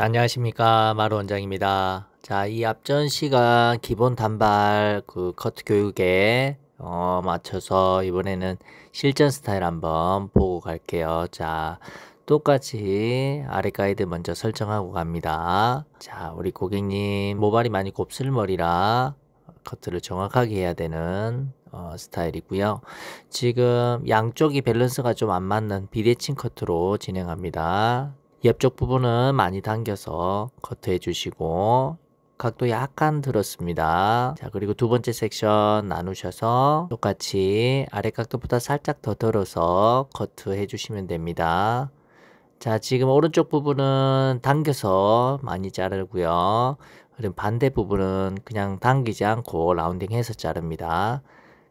안녕하십니까 마루 원장입니다 자이 앞전 시간 기본 단발 그 커트 교육에 어, 맞춰서 이번에는 실전 스타일 한번 보고 갈게요 자 똑같이 아래 가이드 먼저 설정하고 갑니다 자 우리 고객님 모발이 많이 곱슬머리라 커트를 정확하게 해야 되는 어, 스타일이고요 지금 양쪽이 밸런스가 좀 안 맞는 비대칭 커트로 진행합니다 옆쪽 부분은 많이 당겨서 커트해 주시고 각도 약간 들었습니다. 자 그리고 두 번째 섹션 나누셔서 똑같이 아래 각도보다 살짝 더 들어서 커트해 주시면 됩니다. 자 지금 오른쪽 부분은 당겨서 많이 자르고요. 그리고 반대 부분은 그냥 당기지 않고 라운딩해서 자릅니다.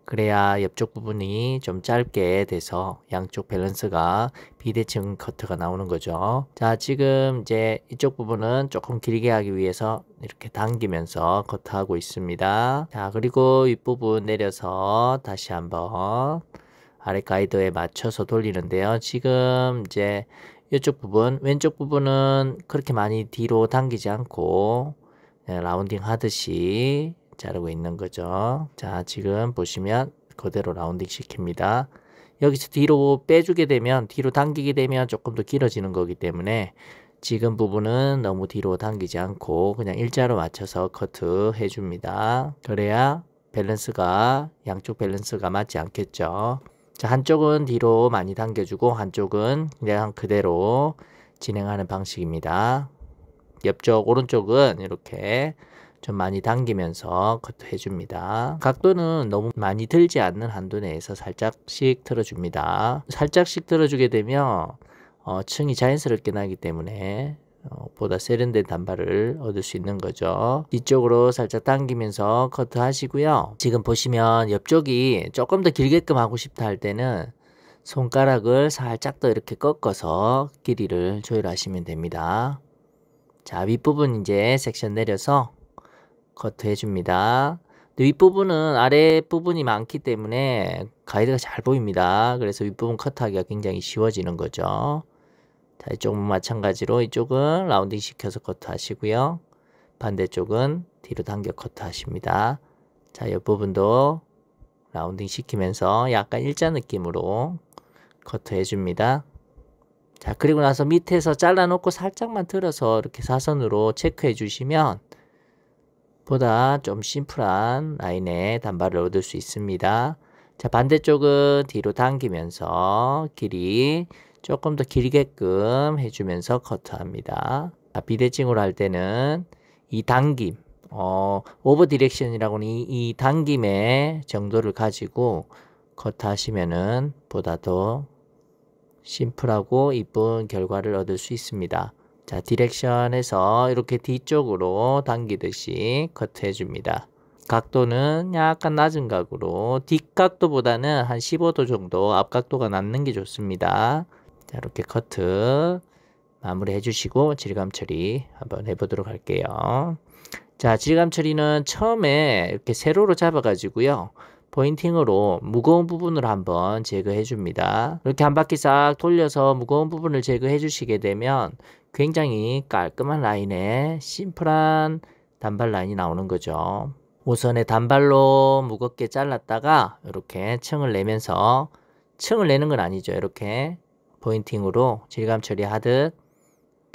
그래야 옆쪽 부분이 좀 짧게 돼서 양쪽 밸런스가 비대칭 커트가 나오는 거죠 자 지금 이제 이쪽 부분은 조금 길게 하기 위해서 이렇게 당기면서 커트하고 있습니다 자 그리고 윗부분 내려서 다시 한번 아래 가이드에 맞춰서 돌리는데요 지금 이제 이쪽 부분 왼쪽 부분은 그렇게 많이 뒤로 당기지 않고 네, 라운딩 하듯이 자르고 있는 거죠. 자 지금 보시면 그대로 라운딩 시킵니다. 여기서 뒤로 빼주게 되면 뒤로 당기게 되면 조금 더 길어지는 거기 때문에 지금 부분은 너무 뒤로 당기지 않고 그냥 일자로 맞춰서 커트 해줍니다. 그래야 밸런스가 양쪽 밸런스가 맞지 않겠죠. 자 한쪽은 뒤로 많이 당겨주고 한쪽은 그냥 그대로 진행하는 방식입니다. 옆쪽 오른쪽은 이렇게 좀 많이 당기면서 커트 해줍니다. 각도는 너무 많이 들지 않는 한도 내에서 살짝씩 틀어줍니다. 살짝씩 틀어주게 되면 어, 층이 자연스럽게 나기 때문에 어, 보다 세련된 단발을 얻을 수 있는 거죠 뒤쪽으로 살짝 당기면서 커트 하시고요 지금 보시면 옆쪽이 조금 더 길게끔 하고 싶다 할 때는 손가락을 살짝 더 이렇게 꺾어서 길이를 조율하시면 됩니다 자 윗부분 이제 섹션 내려서 커트 해줍니다. 윗부분은 아랫부분이 많기 때문에 가이드가 잘 보입니다. 그래서 윗부분 커트하기가 굉장히 쉬워지는 거죠. 자, 이쪽은 마찬가지로 이쪽은 라운딩 시켜서 커트하시고요. 반대쪽은 뒤로 당겨 커트하십니다. 자, 옆부분도 라운딩 시키면서 약간 일자 느낌으로 커트해 줍니다. 자, 그리고 나서 밑에서 잘라놓고 살짝만 들어서 이렇게 사선으로 체크해 주시면 보다 좀 심플한 라인의 단발을 얻을 수 있습니다. 자 반대쪽은 뒤로 당기면서 길이 조금 더 길게끔 해주면서 커트합니다. 자, 비대칭으로 할 때는 이 당김, 어, 오버 디렉션이라고는 이, 이 당김의 정도를 가지고 커트하시면은 보다 더 심플하고 이쁜 결과를 얻을 수 있습니다. 자, 디렉션에서 이렇게 뒤쪽으로 당기듯이 커트해 줍니다. 각도는 약간 낮은 각으로 뒷각도보다는 한 15도 정도 앞각도가 낮는 게 좋습니다. 자, 이렇게 커트 마무리 해주시고 질감 처리 한번 해보도록 할게요. 자, 질감 처리는 처음에 이렇게 세로로 잡아가지고요. 포인팅으로 무거운 부분을 한번 제거해 줍니다. 이렇게 한 바퀴 싹 돌려서 무거운 부분을 제거해 주시게 되면 굉장히 깔끔한 라인에 심플한 단발 라인이 나오는 거죠. 우선에 단발로 무겁게 잘랐다가 이렇게 층을 내면서 층을 내는 건 아니죠. 이렇게 포인팅으로 질감 처리하듯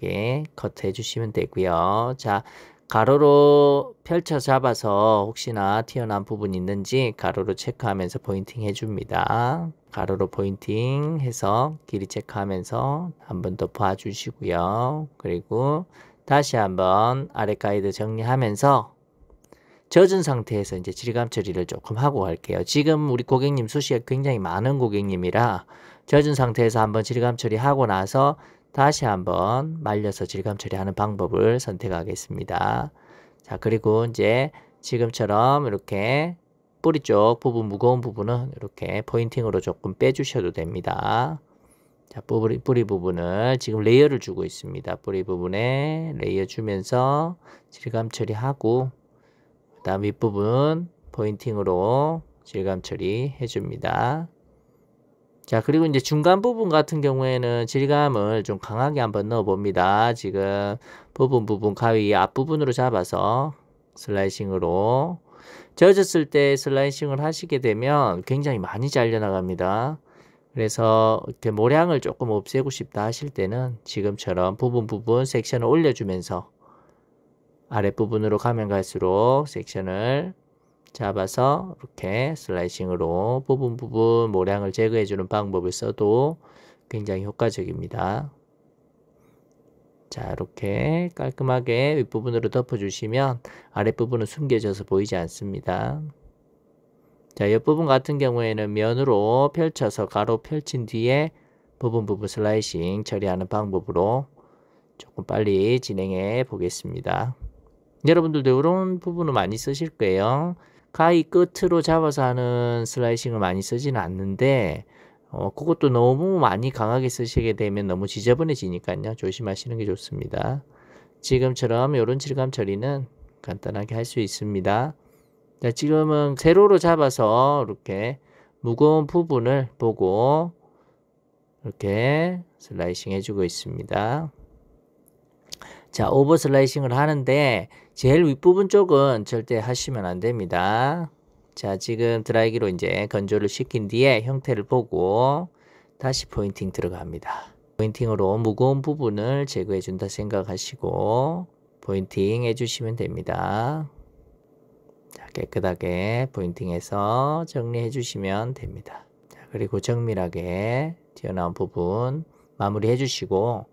이렇게 커트 해주시면 되고요. 자 가로로 펼쳐 잡아서 혹시나 튀어나온 부분이 있는지 가로로 체크하면서 포인팅 해줍니다. 가로로 포인팅 해서 길이 체크하면서 한 번 더 봐주시고요. 그리고 다시 한번 아래 가이드 정리하면서 젖은 상태에서 이제 질감 처리를 조금 하고 갈게요. 지금 우리 고객님 수시가 굉장히 많은 고객님이라 젖은 상태에서 한번 질감 처리하고 나서 다시 한번 말려서 질감 처리하는 방법을 선택하겠습니다. 자 그리고 이제 지금처럼 이렇게 뿌리 쪽 부분 무거운 부분은 이렇게 포인팅으로 조금 빼주셔도 됩니다. 자, 뿌리, 뿌리 부분을 지금 레이어를 주고 있습니다. 뿌리 부분에 레이어 주면서 질감 처리하고 그 다음 윗부분 포인팅으로 질감 처리 해줍니다. 자 그리고 이제 중간 부분 같은 경우에는 질감을 좀 강하게 한번 넣어 봅니다 지금 부분 부분 가위 앞부분으로 잡아서 슬라이싱으로 젖었을 때 슬라이싱을 하시게 되면 굉장히 많이 잘려나갑니다. 그래서 이렇게 모량을 조금 없애고 싶다 하실 때는 지금처럼 부분 부분 섹션을 올려주면서 아랫부분으로 가면 갈수록 섹션을 잡아서 이렇게 슬라이싱으로 부분 부분 모량을 제거해주는 방법을 써도 굉장히 효과적입니다. 자 이렇게 깔끔하게 윗부분으로 덮어주시면 아랫부분은 숨겨져서 보이지 않습니다. 자 옆부분 같은 경우에는 면으로 펼쳐서 가로 펼친 뒤에 부분 부분 슬라이싱 처리하는 방법으로 조금 빨리 진행해 보겠습니다. 여러분들도 이런 부분을 많이 쓰실 거예요. 가위 끝으로 잡아서 하는 슬라이싱을 많이 쓰지는 않는데 어, 그것도 너무 많이 강하게 쓰시게 되면 너무 지저분해지니까요. 조심하시는 게 좋습니다. 지금처럼 이런 질감 처리는 간단하게 할 수 있습니다. 자, 지금은 세로로 잡아서 이렇게 무거운 부분을 보고 이렇게 슬라이싱 해주고 있습니다. 자, 오버 슬라이싱을 하는데 제일 윗부분 쪽은 절대 하시면 안 됩니다. 자, 지금 드라이기로 이제 건조를 시킨 뒤에 형태를 보고 다시 포인팅 들어갑니다. 포인팅으로 무거운 부분을 제거해 준다 생각하시고 포인팅 해주시면 됩니다. 자, 깨끗하게 포인팅해서 정리해 주시면 됩니다. 자, 그리고 정밀하게 튀어나온 부분 마무리해 주시고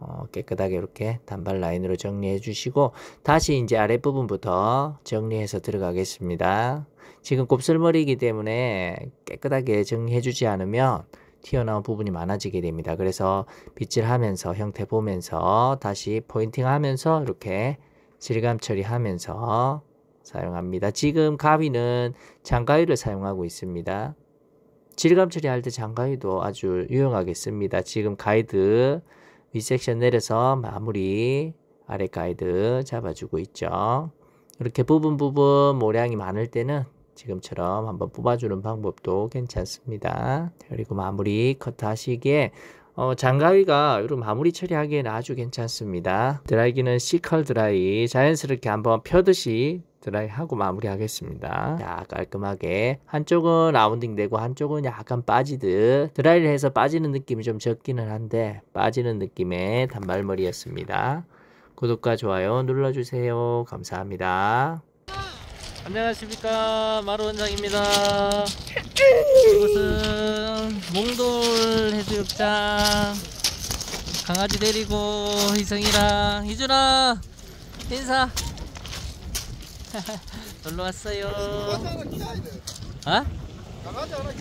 어, 깨끗하게 이렇게 단발 라인으로 정리해 주시고 다시 이제 아랫부분부터 정리해서 들어가겠습니다. 지금 곱슬머리이기 때문에 깨끗하게 정리해 주지 않으면 튀어나온 부분이 많아지게 됩니다. 그래서 빗질하면서 형태 보면서 다시 포인팅하면서 이렇게 질감 처리하면서 사용합니다. 지금 가위는 장가위를 사용하고 있습니다. 질감 처리할 때 장가위도 아주 유용하게 씁니다. 지금 가이드 윗섹션 내려서 마무리 아래 가이드 잡아주고 있죠. 이렇게 부분 부분 모량이 많을 때는 지금처럼 한번 뽑아주는 방법도 괜찮습니다. 그리고 마무리 커컷 하시기에 어, 장가위가 이런 마무리 처리하기에는 아주 괜찮습니다. 드라이기는 시컬 드라이 자연스럽게 한번 펴듯이 드라이하고 마무리하겠습니다. 자, 깔끔하게 한쪽은 라운딩 되고 한쪽은 약간 빠지듯 드라이를 해서 빠지는 느낌이 좀 적기는 한데 빠지는 느낌의 단발머리였습니다. 구독과 좋아요 눌러주세요. 감사합니다. 안녕하십니까 마루 원장입니다. 이것은 몽돌 해수욕장 강아지 데리고 희성이랑 희준아 인사 놀러 왔어요. 뭐 아? 어?